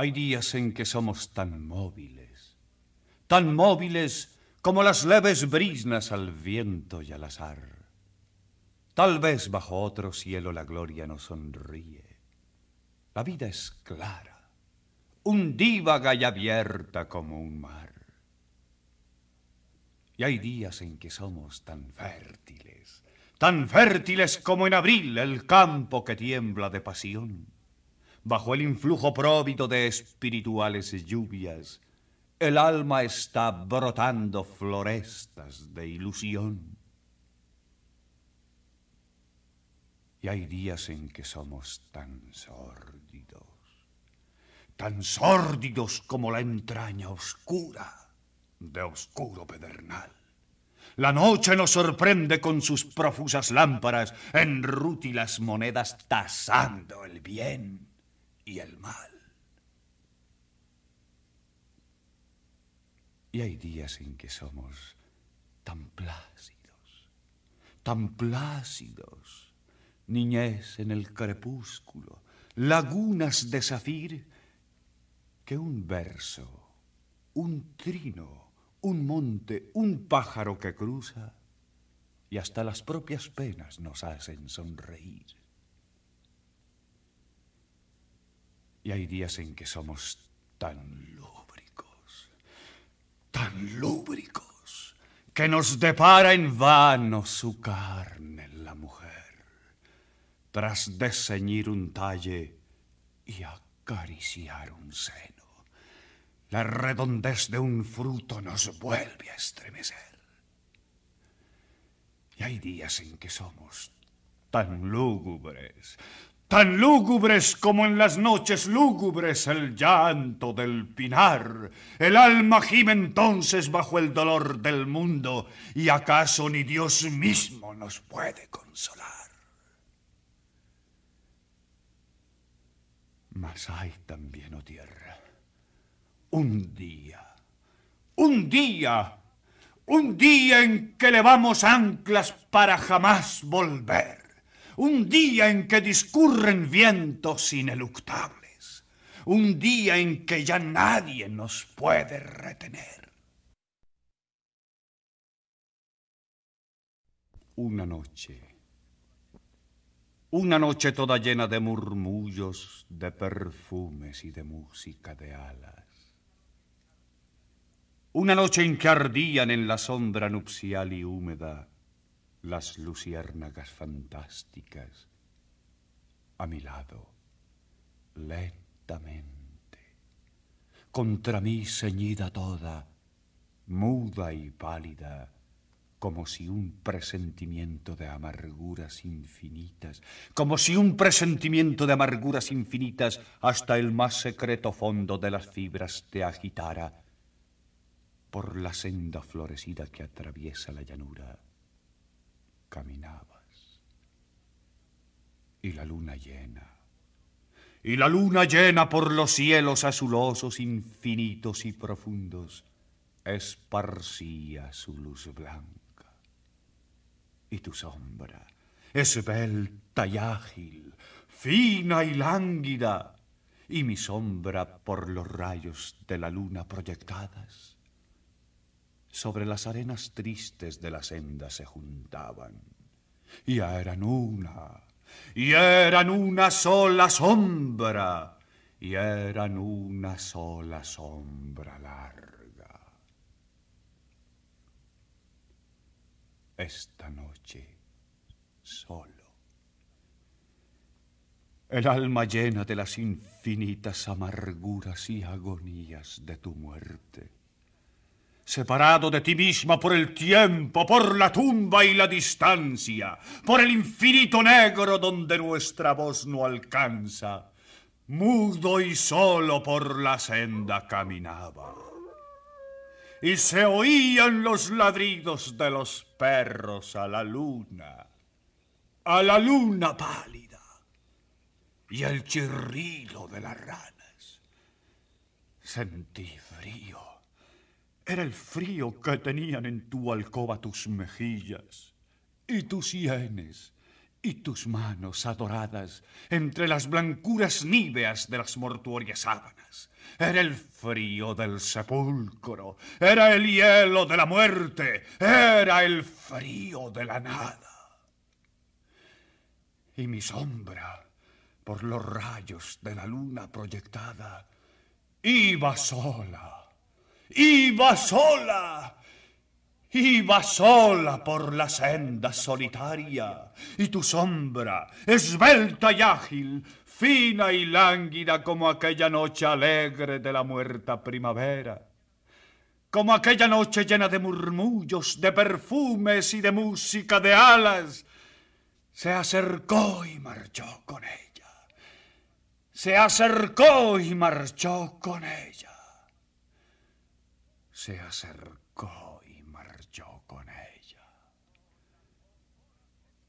Hay días en que somos tan móviles, tan móviles como las leves brisnas al viento y al azar. Tal vez bajo otro cielo la gloria nos sonríe. La vida es clara, undívaga y abierta como un mar. Y hay días en que somos tan fértiles, tan fértiles como en abril el campo que tiembla de pasión bajo el influjo próbito de espirituales lluvias, el alma está brotando florestas de ilusión. Y hay días en que somos tan sórdidos, tan sórdidos como la entraña oscura de oscuro pedernal. La noche nos sorprende con sus profusas lámparas, en rútilas monedas tasando el bien y el mal. Y hay días en que somos tan plácidos, tan plácidos, niñez en el crepúsculo, lagunas de zafir, que un verso, un trino, un monte, un pájaro que cruza, y hasta las propias penas nos hacen sonreír. Y hay días en que somos tan lúbricos, tan lúbricos, que nos depara en vano su carne en la mujer, tras desceñir un talle y acariciar un seno. La redondez de un fruto nos vuelve a estremecer. Y hay días en que somos tan lúgubres, tan lúgubres como en las noches lúgubres el llanto del pinar. El alma gime entonces bajo el dolor del mundo y acaso ni Dios mismo nos puede consolar. Mas hay también, oh tierra, un día, un día, un día en que levamos anclas para jamás volver un día en que discurren vientos ineluctables, un día en que ya nadie nos puede retener. Una noche, una noche toda llena de murmullos, de perfumes y de música de alas. Una noche en que ardían en la sombra nupcial y húmeda las luciérnagas fantásticas a mi lado, lentamente, contra mí ceñida toda, muda y pálida, como si un presentimiento de amarguras infinitas, como si un presentimiento de amarguras infinitas hasta el más secreto fondo de las fibras te agitara por la senda florecida que atraviesa la llanura caminabas. Y la luna llena, y la luna llena por los cielos azulosos infinitos y profundos, esparcía su luz blanca. Y tu sombra, esbelta y ágil, fina y lánguida, y mi sombra por los rayos de la luna proyectadas, sobre las arenas tristes de la senda se juntaban. Y eran una, y eran una sola sombra, y eran una sola sombra larga. Esta noche, solo. El alma llena de las infinitas amarguras y agonías de tu muerte separado de ti misma por el tiempo, por la tumba y la distancia, por el infinito negro donde nuestra voz no alcanza, mudo y solo por la senda caminaba. Y se oían los ladridos de los perros a la luna, a la luna pálida, y el chirrido de las ranas. Sentí frío era el frío que tenían en tu alcoba tus mejillas y tus sienes y tus manos adoradas entre las blancuras níveas de las mortuorias sábanas. Era el frío del sepulcro, era el hielo de la muerte, era el frío de la nada. Y mi sombra, por los rayos de la luna proyectada, iba sola Iba sola. Iba sola por la senda solitaria, y tu sombra, esbelta y ágil, fina y lánguida como aquella noche alegre de la muerta primavera, como aquella noche llena de murmullos, de perfumes y de música de alas, se acercó y marchó con ella, se acercó y marchó con ella se acercó y marchó con ella.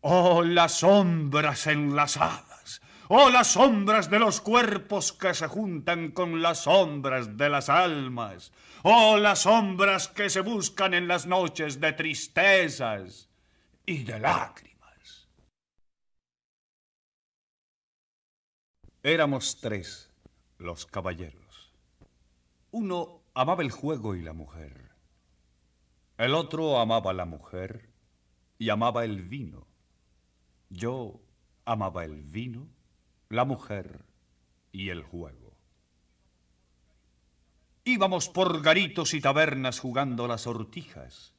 Oh, las sombras enlazadas, oh, las sombras de los cuerpos que se juntan con las sombras de las almas, oh, las sombras que se buscan en las noches de tristezas y de lágrimas. Éramos tres los caballeros. Uno amaba el juego y la mujer. El otro amaba la mujer y amaba el vino. Yo amaba el vino, la mujer y el juego. Íbamos por garitos y tabernas jugando las ortijas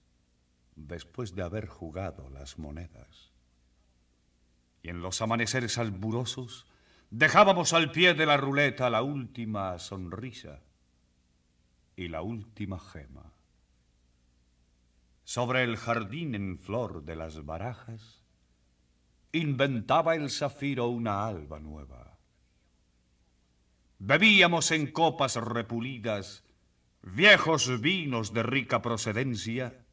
después de haber jugado las monedas. Y en los amaneceres alburosos dejábamos al pie de la ruleta la última sonrisa y la última gema. Sobre el jardín en flor de las barajas, inventaba el zafiro una alba nueva. Bebíamos en copas repulidas viejos vinos de rica procedencia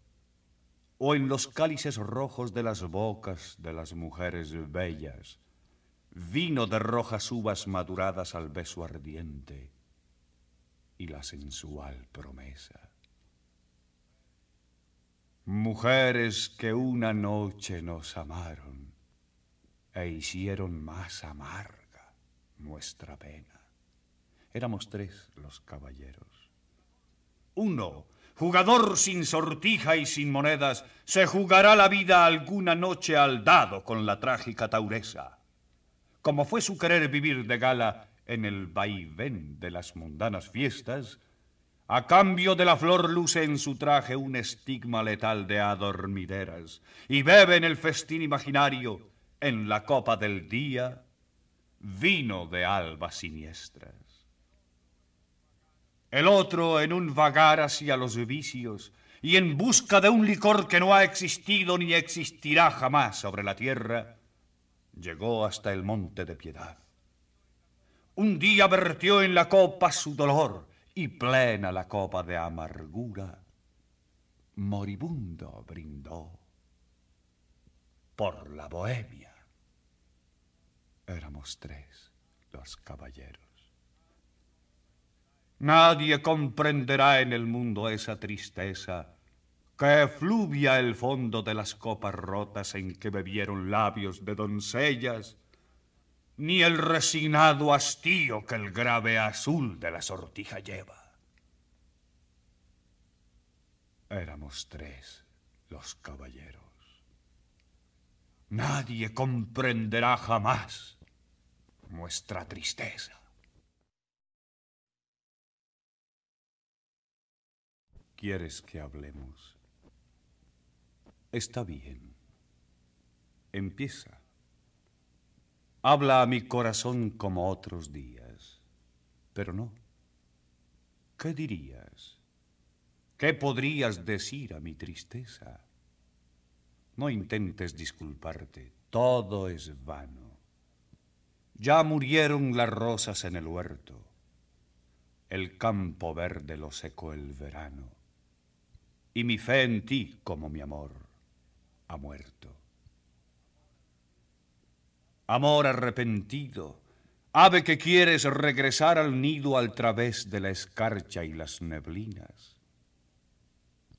o en los cálices rojos de las bocas de las mujeres bellas, vino de rojas uvas maduradas al beso ardiente y la sensual promesa. Mujeres que una noche nos amaron e hicieron más amarga nuestra pena. Éramos tres los caballeros. Uno, jugador sin sortija y sin monedas, se jugará la vida alguna noche al dado con la trágica taureza Como fue su querer vivir de gala, en el vaivén de las mundanas fiestas, a cambio de la flor luce en su traje un estigma letal de adormideras y bebe en el festín imaginario, en la copa del día, vino de albas siniestras. El otro en un vagar hacia los vicios y en busca de un licor que no ha existido ni existirá jamás sobre la tierra, llegó hasta el monte de piedad un día vertió en la copa su dolor y plena la copa de amargura, moribundo brindó por la bohemia. Éramos tres los caballeros. Nadie comprenderá en el mundo esa tristeza que fluvia el fondo de las copas rotas en que bebieron labios de doncellas ni el resignado hastío que el grave azul de la sortija lleva. Éramos tres los caballeros. Nadie comprenderá jamás nuestra tristeza. ¿Quieres que hablemos? Está bien. Empieza. Habla a mi corazón como otros días. Pero no. ¿Qué dirías? ¿Qué podrías decir a mi tristeza? No intentes disculparte, todo es vano. Ya murieron las rosas en el huerto. El campo verde lo secó el verano. Y mi fe en ti, como mi amor, ha muerto amor arrepentido, ave que quieres regresar al nido al través de la escarcha y las neblinas.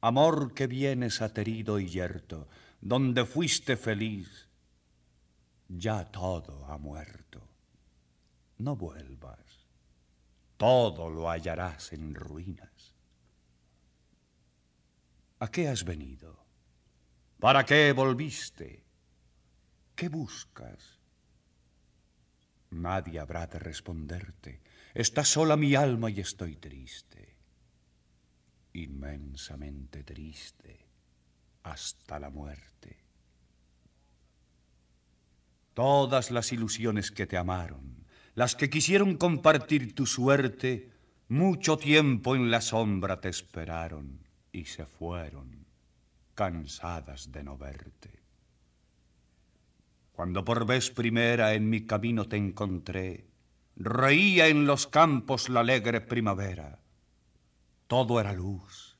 Amor que vienes aterido y yerto, donde fuiste feliz, ya todo ha muerto. No vuelvas, todo lo hallarás en ruinas. ¿A qué has venido? ¿Para qué volviste? ¿Qué buscas? Nadie habrá de responderte. Está sola mi alma y estoy triste. Inmensamente triste hasta la muerte. Todas las ilusiones que te amaron, las que quisieron compartir tu suerte, mucho tiempo en la sombra te esperaron y se fueron, cansadas de no verte. Cuando por vez primera en mi camino te encontré, reía en los campos la alegre primavera. Todo era luz,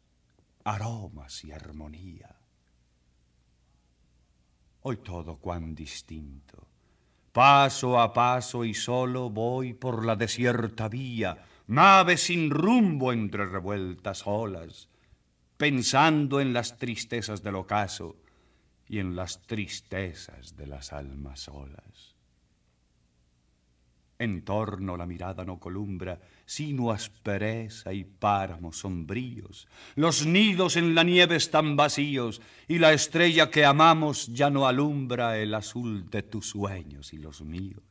aromas y armonía. Hoy todo cuán distinto. Paso a paso y solo voy por la desierta vía, nave sin rumbo entre revueltas olas, pensando en las tristezas del ocaso y en las tristezas de las almas solas. En torno la mirada no columbra, sino aspereza y páramos sombríos. Los nidos en la nieve están vacíos y la estrella que amamos ya no alumbra el azul de tus sueños y los míos.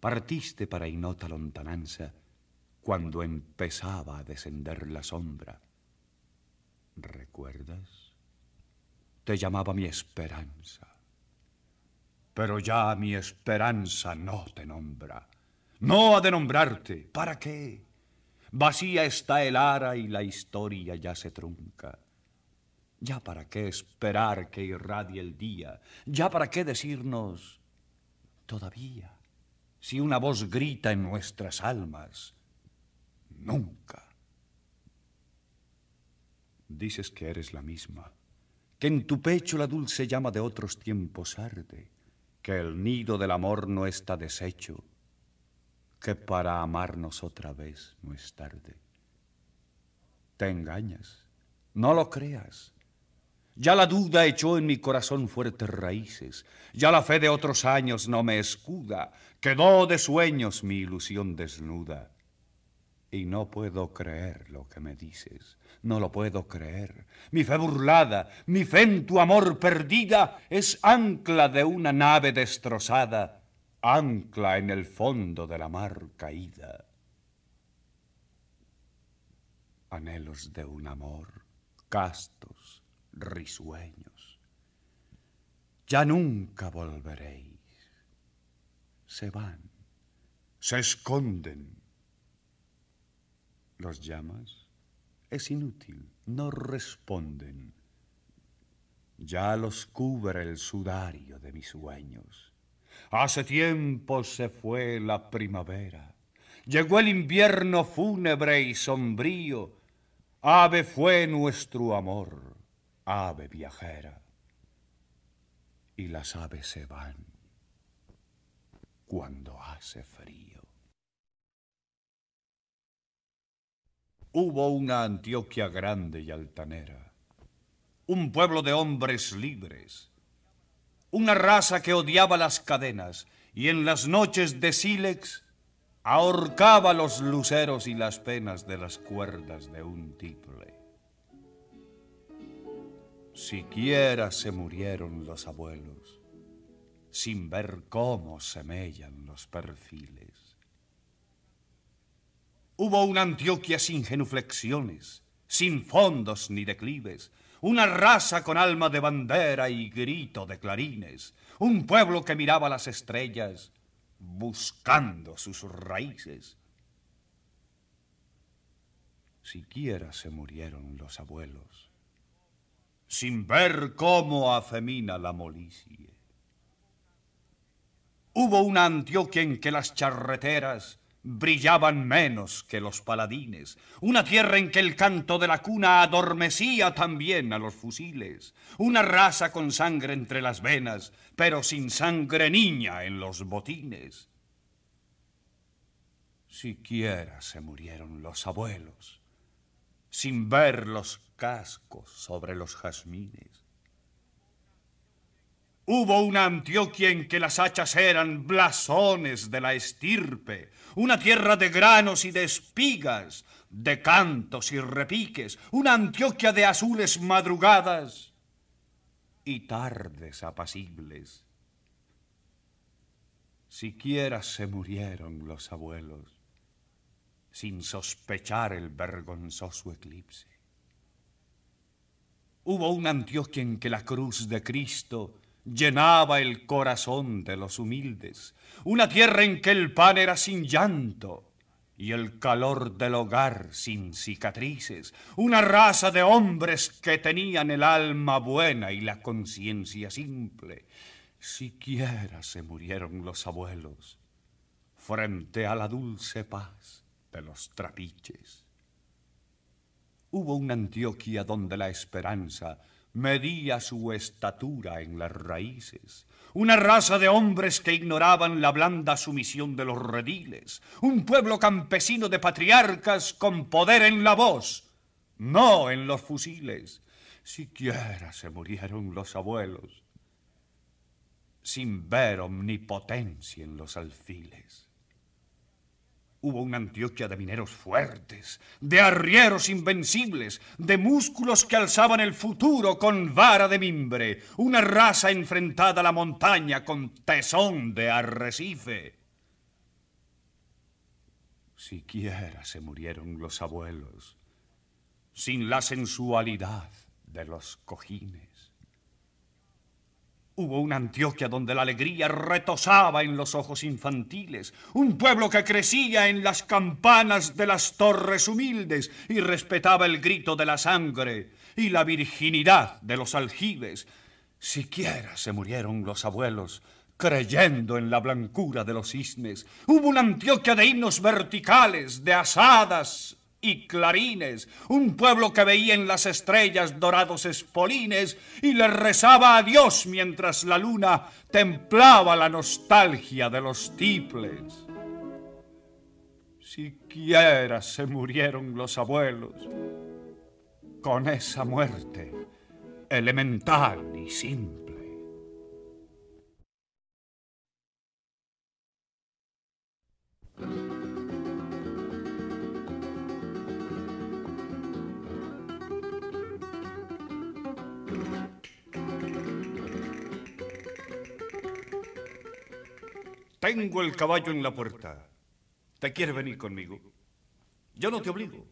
Partiste para inota lontananza cuando empezaba a descender la sombra. ¿Recuerdas? te llamaba mi esperanza. Pero ya mi esperanza no te nombra. No ha de nombrarte. ¿Para qué? Vacía está el ara y la historia ya se trunca. Ya para qué esperar que irradie el día. Ya para qué decirnos todavía si una voz grita en nuestras almas. Nunca. Dices que eres la misma en tu pecho la dulce llama de otros tiempos arde, que el nido del amor no está deshecho, que para amarnos otra vez no es tarde. Te engañas, no lo creas. Ya la duda echó en mi corazón fuertes raíces, ya la fe de otros años no me escuda, quedó de sueños mi ilusión desnuda. Y no puedo creer lo que me dices, no lo puedo creer. Mi fe burlada, mi fe en tu amor perdida, es ancla de una nave destrozada, ancla en el fondo de la mar caída. Anhelos de un amor, castos, risueños. Ya nunca volveréis. Se van, se esconden los llamas. Es inútil. No responden. Ya los cubre el sudario de mis sueños. Hace tiempo se fue la primavera. Llegó el invierno fúnebre y sombrío. Ave fue nuestro amor, ave viajera. Y las aves se van cuando hace frío. hubo una Antioquia grande y altanera, un pueblo de hombres libres, una raza que odiaba las cadenas y en las noches de sílex ahorcaba los luceros y las penas de las cuerdas de un tiple. Siquiera se murieron los abuelos sin ver cómo semellan los perfiles. Hubo una Antioquia sin genuflexiones, sin fondos ni declives, una raza con alma de bandera y grito de clarines, un pueblo que miraba las estrellas buscando sus raíces. Siquiera se murieron los abuelos, sin ver cómo afemina la molicie. Hubo una Antioquia en que las charreteras brillaban menos que los paladines, una tierra en que el canto de la cuna adormecía también a los fusiles, una raza con sangre entre las venas, pero sin sangre niña en los botines. Siquiera se murieron los abuelos, sin ver los cascos sobre los jazmines Hubo una Antioquia en que las hachas eran blasones de la estirpe, una tierra de granos y de espigas, de cantos y repiques, una Antioquia de azules madrugadas y tardes apacibles. Siquiera se murieron los abuelos sin sospechar el vergonzoso eclipse. Hubo una Antioquia en que la cruz de Cristo llenaba el corazón de los humildes, una tierra en que el pan era sin llanto y el calor del hogar sin cicatrices, una raza de hombres que tenían el alma buena y la conciencia simple. Siquiera se murieron los abuelos frente a la dulce paz de los trapiches. Hubo una Antioquia donde la esperanza medía su estatura en las raíces. Una raza de hombres que ignoraban la blanda sumisión de los rediles. Un pueblo campesino de patriarcas con poder en la voz, no en los fusiles. Siquiera se murieron los abuelos sin ver omnipotencia en los alfiles. Hubo una Antioquia de mineros fuertes, de arrieros invencibles, de músculos que alzaban el futuro con vara de mimbre, una raza enfrentada a la montaña con tesón de arrecife. Siquiera se murieron los abuelos sin la sensualidad de los cojines. Hubo una Antioquia donde la alegría retosaba en los ojos infantiles, un pueblo que crecía en las campanas de las torres humildes y respetaba el grito de la sangre y la virginidad de los aljibes. Siquiera se murieron los abuelos creyendo en la blancura de los cisnes. Hubo una Antioquia de himnos verticales, de asadas y clarines, un pueblo que veía en las estrellas dorados espolines y le rezaba a Dios mientras la luna templaba la nostalgia de los tiples. Siquiera se murieron los abuelos con esa muerte elemental y simple. Tengo el caballo en la puerta. ¿Te quieres venir conmigo? Yo no te obligo.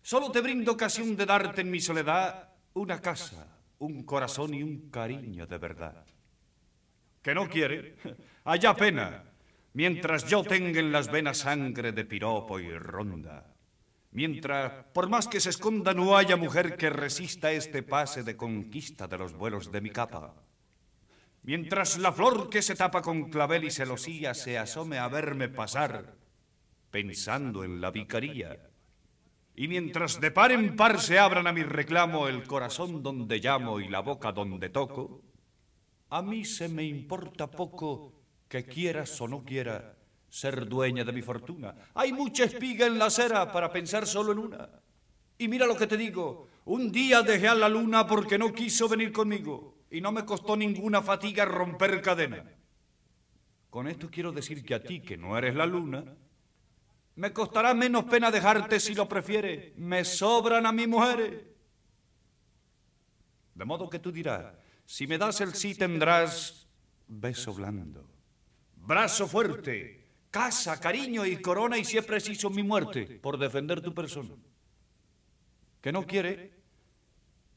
Solo te brindo ocasión de darte en mi soledad una casa, un corazón y un cariño de verdad. ¿Que no quiere? Allá pena. Mientras yo tenga en las venas sangre de piropo y ronda. Mientras, por más que se esconda, no haya mujer que resista este pase de conquista de los vuelos de mi capa mientras la flor que se tapa con clavel y celosía se asome a verme pasar, pensando en la vicaría. Y mientras de par en par se abran a mi reclamo el corazón donde llamo y la boca donde toco, a mí se me importa poco que quieras o no quiera ser dueña de mi fortuna. Hay mucha espiga en la acera para pensar solo en una. Y mira lo que te digo, un día dejé a la luna porque no quiso venir conmigo y no me costó ninguna fatiga romper cadena. Con esto quiero decir que a ti, que no eres la luna, me costará menos pena dejarte si lo prefiere. Me sobran a mis mujeres. De modo que tú dirás, si me das el sí tendrás beso blando, brazo fuerte, casa, cariño y corona y si es preciso mi muerte por defender tu persona. Que no quiere,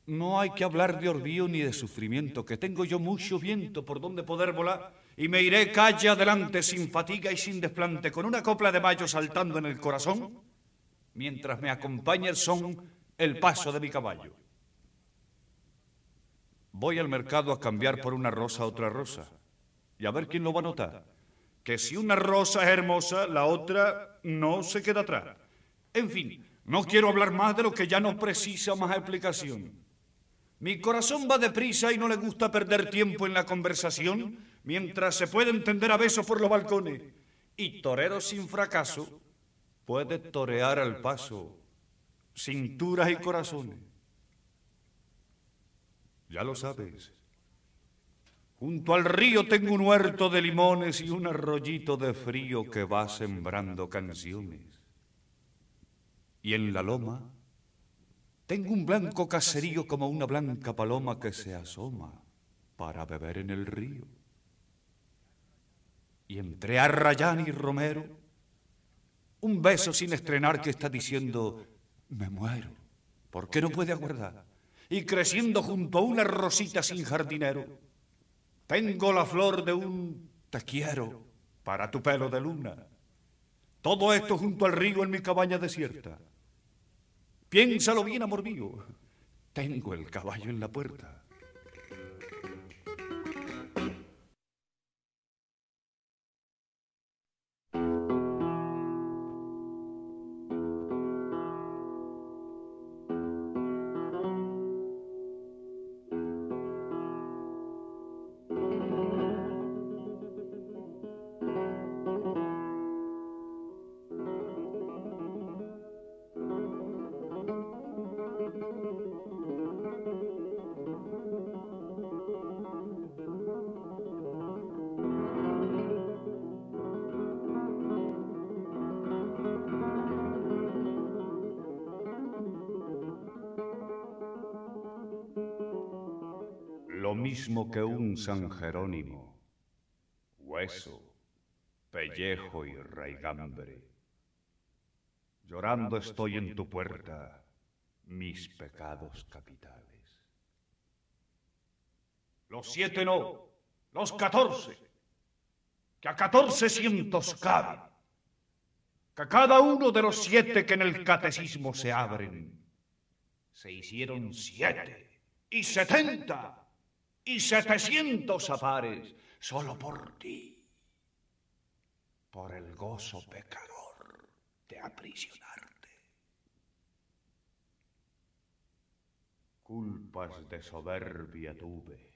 no hay que hablar de orgullo ni de sufrimiento, que tengo yo mucho viento por donde poder volar, y me iré calle adelante sin fatiga y sin desplante, con una copla de mayo saltando en el corazón, mientras me acompaña el son, el paso de mi caballo. Voy al mercado a cambiar por una rosa a otra rosa, y a ver quién lo va a notar, que si una rosa es hermosa, la otra no se queda atrás. En fin, no quiero hablar más de lo que ya no precisa más explicación. Mi corazón va deprisa y no le gusta perder tiempo en la conversación mientras se puede entender a besos por los balcones. Y torero sin fracaso puede torear al paso cinturas y corazones. Ya lo sabes. Junto al río tengo un huerto de limones y un arroyito de frío que va sembrando canciones. Y en la loma tengo un blanco caserío como una blanca paloma que se asoma para beber en el río. Y entre Arrayán y Romero, un beso sin estrenar que está diciendo, me muero, porque no puede aguardar. Y creciendo junto a una rosita sin jardinero, tengo la flor de un te quiero para tu pelo de luna. Todo esto junto al río en mi cabaña desierta. Piénsalo bien, amor mío. Tengo el caballo en la puerta. mismo que un San Jerónimo, hueso, pellejo y raigambre. Llorando estoy en tu puerta mis pecados capitales. Los siete no, los catorce, que a catorce cientos cada que cada uno de los siete que en el catecismo se abren, se hicieron siete y setenta y 700 apares solo por ti, por el gozo pecador de aprisionarte. Culpas de soberbia tuve,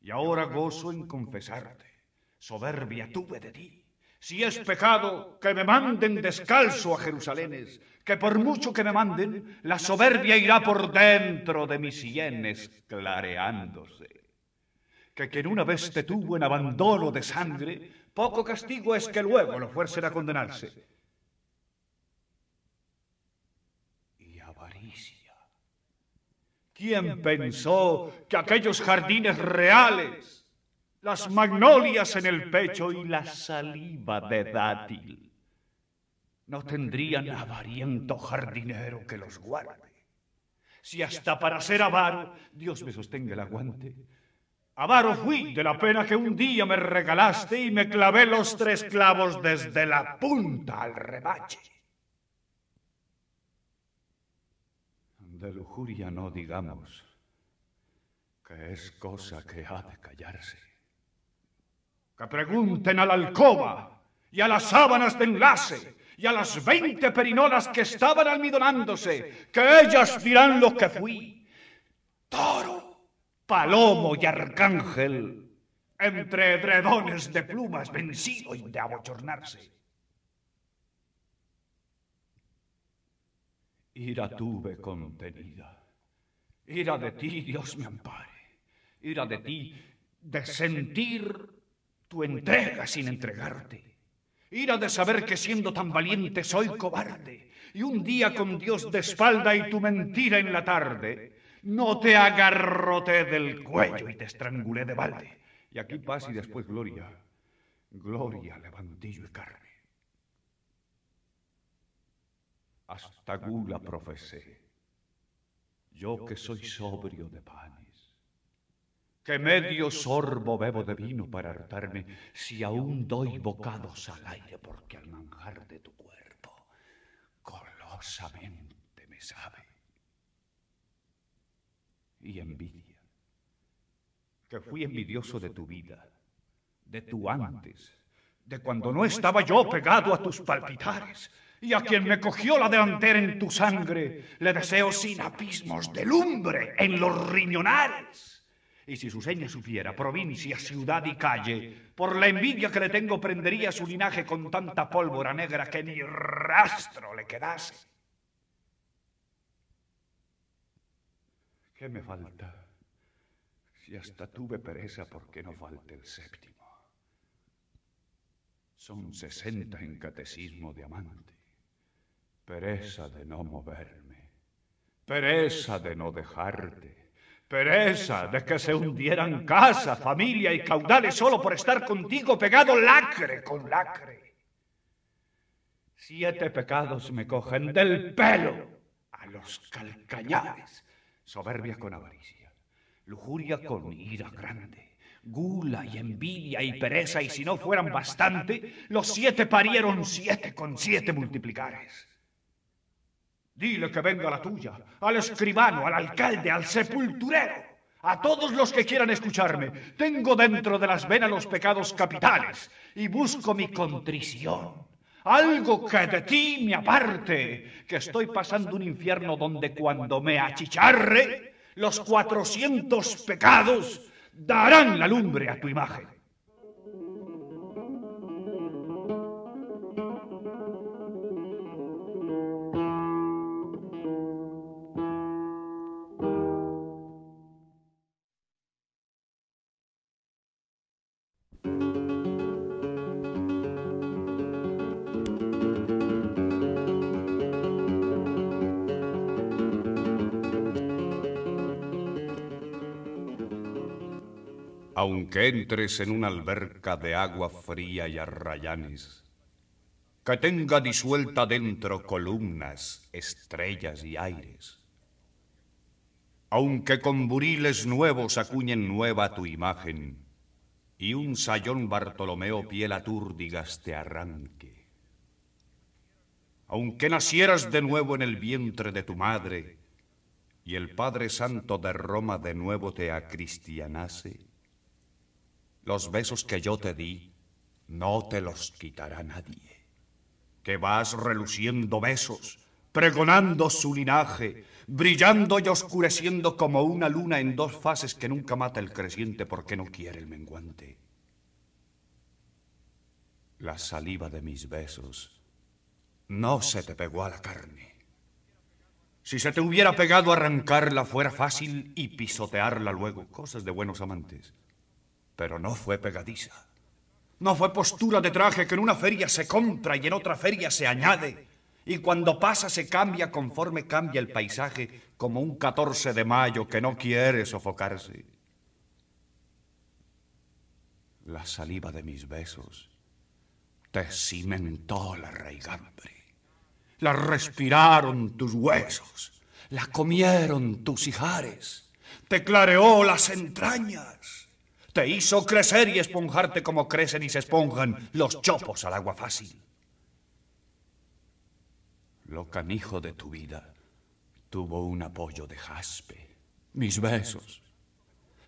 y ahora gozo en confesarte, soberbia tuve de ti si es pecado, que me manden descalzo a Jerusalénes, que por mucho que me manden, la soberbia irá por dentro de mis sienes clareándose. Que quien una vez te tuvo en abandono de sangre, poco castigo es que luego lo fuercen a condenarse. Y avaricia. ¿Quién pensó que aquellos jardines reales las magnolias en el pecho y la saliva de dátil. No tendrían avariento jardinero que los guarde. Si hasta para ser avaro, Dios me sostenga el aguante. Avaro fui de la pena que un día me regalaste y me clavé los tres clavos desde la punta al rebache. De lujuria no digamos, que es cosa que ha de callarse. Que pregunten a la alcoba y a las sábanas de enlace y a las veinte perinolas que estaban almidonándose, que ellas dirán lo que fui. Toro, palomo y arcángel, entre edredones de plumas vencido y de abochornarse. Ira tuve contenida. Ira de ti, Dios me ampare. Ira de ti, de sentir tu entrega sin entregarte. Ira de saber que siendo tan valiente soy cobarde, y un día con Dios de espalda y tu mentira en la tarde, no te agarrote del cuello y te estrangulé de balde. Y aquí paz y después gloria, gloria, levantillo y carne. Hasta gula profesé, yo que soy sobrio de pan que medio sorbo bebo de vino para hartarme, si aún doy bocados al aire, porque al manjar de tu cuerpo golosamente me sabe. Y envidia, que fui envidioso de tu vida, de tu antes, de cuando no estaba yo pegado a tus palpitares, y a quien me cogió la delantera en tu sangre, le deseo sin apismos de lumbre en los riñonares y si su seña supiera provincia, ciudad y calle, por la envidia que le tengo prendería su linaje con tanta pólvora negra que ni rastro le quedase. ¿Qué me falta? Si hasta tuve pereza, porque no falte el séptimo? Son sesenta en catecismo amante. Pereza de no moverme, pereza de no dejarte, Pereza de que se hundieran casa, familia y caudales solo por estar contigo pegado lacre con lacre. Siete pecados me cogen del pelo a los calcañares. Soberbia con avaricia, lujuria con ira grande, gula y envidia y pereza, y si no fueran bastante, los siete parieron siete con siete multiplicares. Dile que venga la tuya, al escribano, al alcalde, al sepulturero, a todos los que quieran escucharme. Tengo dentro de las venas los pecados capitales y busco mi contrición. Algo que de ti me aparte, que estoy pasando un infierno donde cuando me achicharre, los cuatrocientos pecados darán la lumbre a tu imagen. aunque entres en una alberca de agua fría y arrayanes, que tenga disuelta dentro columnas, estrellas y aires. Aunque con buriles nuevos acuñen nueva tu imagen, y un sayón Bartolomeo piel atúrdigas te arranque. Aunque nacieras de nuevo en el vientre de tu madre, y el Padre Santo de Roma de nuevo te acristianase, los besos que yo te di no te los quitará nadie. Que vas reluciendo besos, pregonando su linaje, brillando y oscureciendo como una luna en dos fases que nunca mata el creciente porque no quiere el menguante. La saliva de mis besos no se te pegó a la carne. Si se te hubiera pegado, arrancarla fuera fácil y pisotearla luego, cosas de buenos amantes pero no fue pegadiza. No fue postura de traje que en una feria se compra y en otra feria se añade. Y cuando pasa se cambia conforme cambia el paisaje, como un 14 de mayo que no quiere sofocarse. La saliva de mis besos te cimentó la raigambre. La respiraron tus huesos, la comieron tus hijares, te clareó las entrañas. Te hizo crecer y esponjarte como crecen y se esponjan los chopos al agua fácil. Lo canijo de tu vida tuvo un apoyo de jaspe. Mis besos.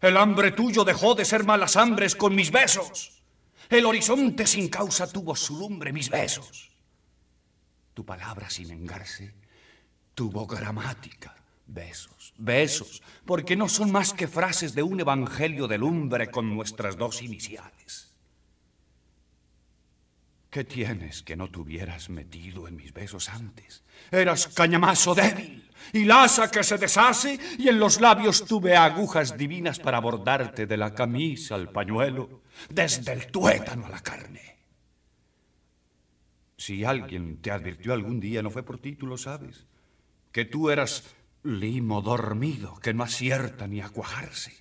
El hambre tuyo dejó de ser malas hambres con mis besos. El horizonte sin causa tuvo su lumbre, mis besos. Tu palabra sin engarse tuvo gramática. Besos, besos, porque no son más que frases de un evangelio de lumbre con nuestras dos iniciales. ¿Qué tienes que no te hubieras metido en mis besos antes? Eras cañamazo débil, y laza que se deshace, y en los labios tuve agujas divinas para bordarte de la camisa al pañuelo, desde el tuétano a la carne. Si alguien te advirtió algún día, no fue por ti, tú lo sabes, que tú eras Limo dormido que no acierta ni a cuajarse.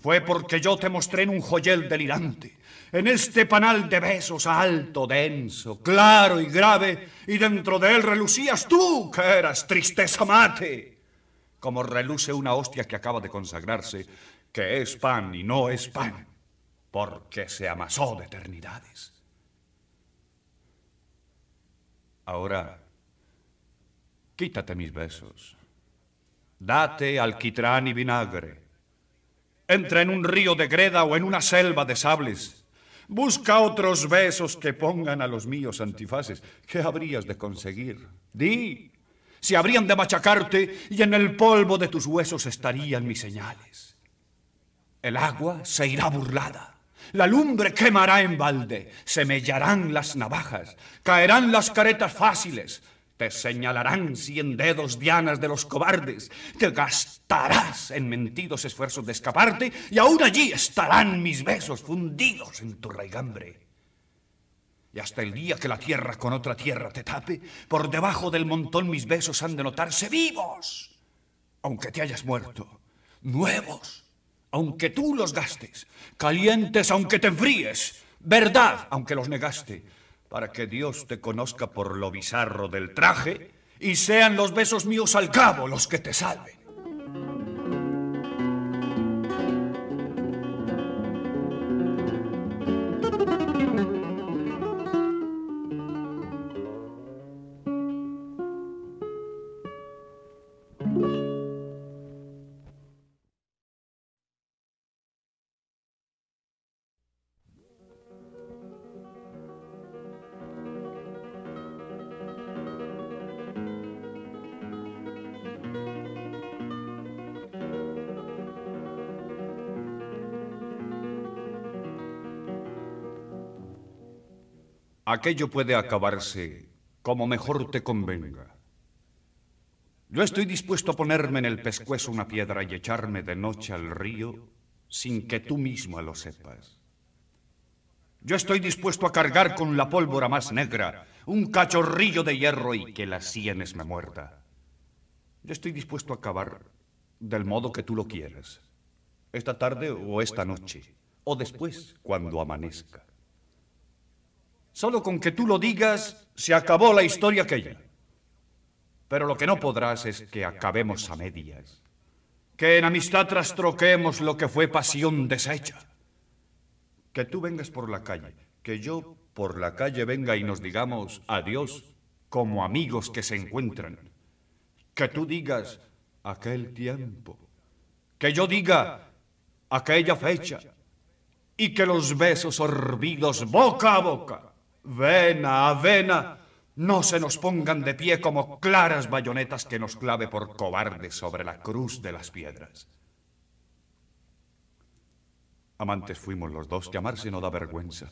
Fue porque yo te mostré en un joyel delirante, en este panal de besos alto, denso, claro y grave, y dentro de él relucías tú, que eras tristeza mate, como reluce una hostia que acaba de consagrarse, que es pan y no es pan, porque se amasó de eternidades. Ahora, quítate mis besos date, alquitrán y vinagre. Entra en un río de greda o en una selva de sables. Busca otros besos que pongan a los míos antifaces. ¿Qué habrías de conseguir? Di, si habrían de machacarte y en el polvo de tus huesos estarían mis señales. El agua se irá burlada. La lumbre quemará en balde, Semellarán las navajas, caerán las caretas fáciles, te señalarán cien dedos dianas de los cobardes. Te gastarás en mentidos esfuerzos de escaparte y aún allí estarán mis besos fundidos en tu raigambre. Y hasta el día que la tierra con otra tierra te tape, por debajo del montón mis besos han de notarse vivos, aunque te hayas muerto, nuevos, aunque tú los gastes, calientes aunque te enfríes, verdad aunque los negaste, para que Dios te conozca por lo bizarro del traje y sean los besos míos al cabo los que te salven. Aquello puede acabarse como mejor te convenga. Yo estoy dispuesto a ponerme en el pescuezo una piedra y echarme de noche al río sin que tú misma lo sepas. Yo estoy dispuesto a cargar con la pólvora más negra un cachorrillo de hierro y que las sienes me muerda. Yo estoy dispuesto a acabar del modo que tú lo quieras, esta tarde o esta noche, o después, cuando amanezca. Solo con que tú lo digas, se acabó la historia aquella. Pero lo que no podrás es que acabemos a medias. Que en amistad trastroquemos lo que fue pasión deshecha. Que tú vengas por la calle, que yo por la calle venga y nos digamos adiós como amigos que se encuentran. Que tú digas aquel tiempo. Que yo diga aquella fecha. Y que los besos sorbidos boca a boca Vena, avena. No se nos pongan de pie como claras bayonetas que nos clave por cobardes sobre la cruz de las piedras. Amantes fuimos los dos, llamarse no da vergüenza.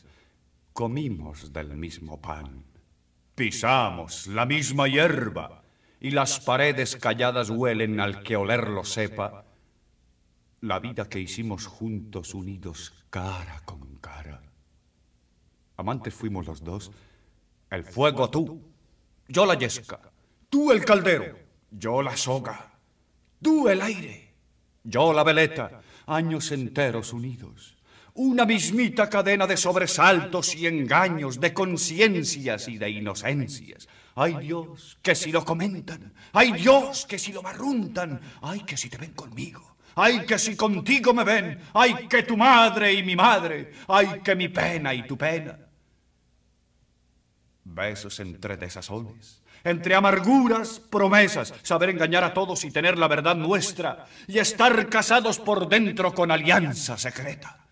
Comimos del mismo pan, pisamos la misma hierba, y las paredes calladas huelen al que olerlo sepa. La vida que hicimos juntos, unidos cara con cara. Amantes fuimos los dos. El fuego tú, yo la yesca. Tú el caldero, yo la soga. Tú el aire, yo la veleta. Años enteros unidos. Una mismita cadena de sobresaltos y engaños, de conciencias y de inocencias. Ay Dios, que si lo comentan. Ay Dios, que si lo barruntan. Ay, que si te ven conmigo. ¡Ay, que si contigo me ven! ¡Ay, que tu madre y mi madre! ¡Ay, que mi pena y tu pena! besos entre desazones, entre amarguras, promesas, saber engañar a todos y tener la verdad nuestra, y estar casados por dentro con alianza secreta.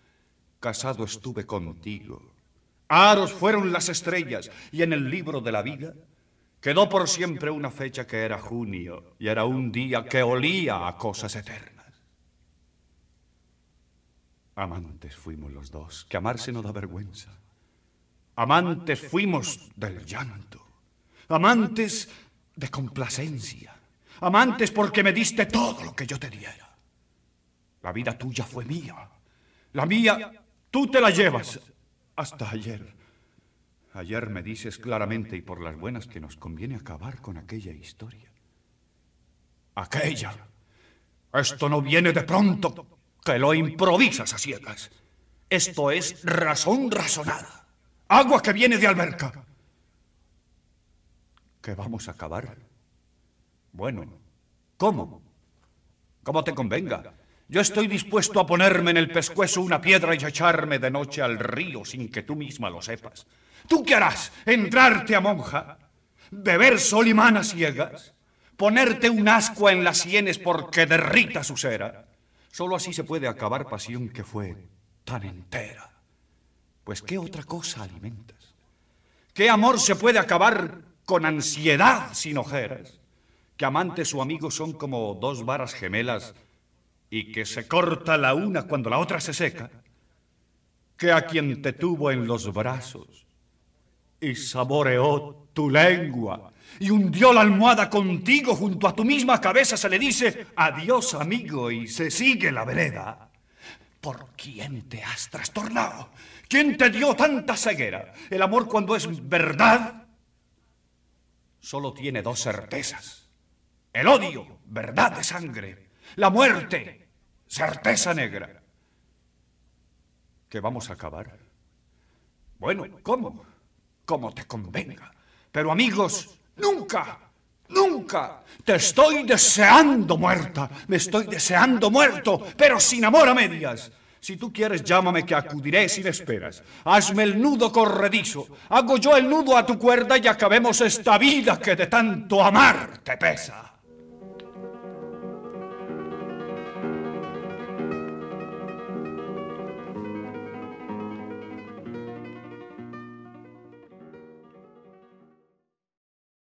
Casado estuve contigo. Aros fueron las estrellas, y en el libro de la vida quedó por siempre una fecha que era junio, y era un día que olía a cosas eternas. Amantes fuimos los dos, que amarse no da vergüenza. Amantes fuimos del llanto, amantes de complacencia, amantes porque me diste todo lo que yo te diera. La vida tuya fue mía, la mía tú te la llevas hasta ayer. Ayer me dices claramente y por las buenas que nos conviene acabar con aquella historia. Aquella. Esto no viene de pronto, que lo improvisas a ciegas. Esto es razón razonada agua que viene de alberca. ¿Qué vamos a acabar? Bueno, ¿cómo? ¿Cómo te convenga. Yo estoy dispuesto a ponerme en el pescuezo una piedra y echarme de noche al río sin que tú misma lo sepas. ¿Tú qué harás? ¿Entrarte a monja? ¿Beber sol y manas ciegas? ¿Ponerte un ascua en las sienes porque derrita su cera? Solo así se puede acabar pasión que fue tan entera. Pues ¿qué otra cosa alimentas? ¿Qué amor se puede acabar con ansiedad sin ojeras? Que amantes o amigos son como dos varas gemelas y que se corta la una cuando la otra se seca. Que a quien te tuvo en los brazos y saboreó tu lengua y hundió la almohada contigo junto a tu misma cabeza se le dice adiós amigo y se sigue la vereda. ¿Por quién te has trastornado? ¿Quién te dio tanta ceguera? El amor cuando es verdad solo tiene dos certezas. El odio, verdad de sangre. La muerte, certeza negra. ¿Que vamos a acabar? Bueno, ¿cómo? Como te convenga. Pero amigos, nunca, nunca. Te estoy deseando muerta, me estoy deseando muerto, pero sin amor a medias. Si tú quieres, llámame que acudiré sin esperas. Hazme el nudo corredizo. Hago yo el nudo a tu cuerda y acabemos esta vida que de tanto amar te pesa.